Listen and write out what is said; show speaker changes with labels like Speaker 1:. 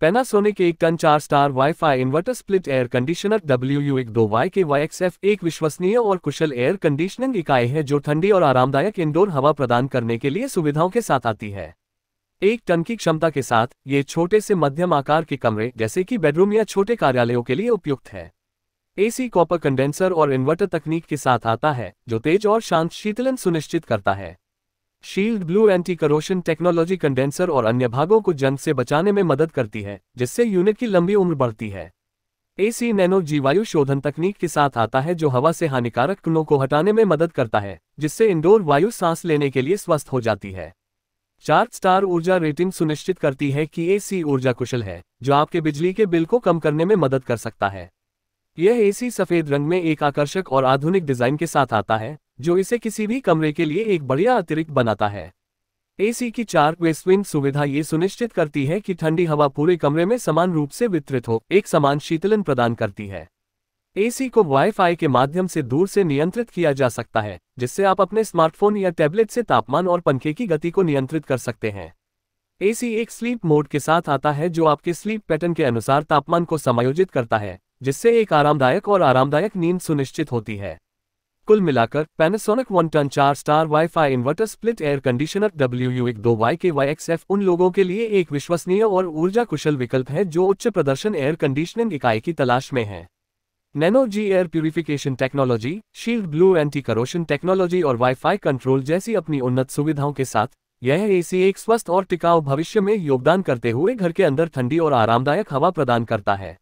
Speaker 1: Panasonic एक ton चार star wifi inverter split air conditioner W U एक दो वाई के वाई एक्स एफ एक विश्वसनीय और कुशल एयर कंडीशनिंग इकाई है जो ठंडी और आरामदायक इंडोर हवा प्रदान करने के लिए सुविधाओं के साथ आती है एक टन की क्षमता के साथ ये छोटे से मध्यम आकार के कमरे जैसे कि बेडरूम या छोटे कार्यालयों के लिए उपयुक्त है एसी कॉपर कंडेंसर और इन्वर्टर तकनीक के साथ आता है जो तेज और शांत शीतलन सुनिश्चित करता है shield blue anti corrosion technology condenser और अन्य भागों को जंग से बचाने में मदद करती है जिससे यूनिट की लंबी उम्र बढ़ती है एसी नैनो जीवायु शोधन तकनीक के साथ आता है जो हवा से हानिकारक कणों को हटाने में मदद करता है जिससे इंडोर वायु सांस लेने के लिए स्वस्थ हो जाती है चार स्टार ऊर्जा रेटिंग सुनिश्चित करती है कि एसी ऊर्जा कुशल है जो आपके बिजली के बिल को कम करने में मदद कर सकता है यह एसी सफेद रंग में एक आकर्षक और आधुनिक डिजाइन के साथ आता है जो इसे किसी भी कमरे के लिए एक बढ़िया अतिरिक्त बनाता है एसी की चार वे स्विंग सुविधा ये सुनिश्चित करती है कि ठंडी हवा पूरे कमरे में समान रूप से वितरित हो एक समान शीतलन प्रदान करती है एसी को वाईफाई के माध्यम से दूर से नियंत्रित किया जा सकता है जिससे आप अपने स्मार्टफोन या टैबलेट से तापमान और पंखे की गति को नियंत्रित कर सकते हैं एसी एक स्लीप मोड के साथ आता है जो आपके स्लीप पैटर्न के अनुसार तापमान को समायोजित करता है जिससे एक आरामदायक और आरामदायक नींद सुनिश्चित होती है कुल मिलाकर पैनासोनिक वन टन चार star wifi inverter split air conditioner W U एक दो वाई के वाई एक्स एफ उन लोगों के लिए एक विश्वसनीय और ऊर्जा कुशल विकल्प है जो उच्च प्रदर्शन एयर कंडीशनिंग इकाई की तलाश में है nano G air purification technology shield blue anti corrosion technology और वाईफाई कंट्रोल जैसी अपनी उन्नत सुविधाओं के साथ यह एसी एक स्वस्थ और टिकाऊ भविष्य में योगदान करते हुए घर के अंदर ठंडी और आरामदायक हवा प्रदान करता है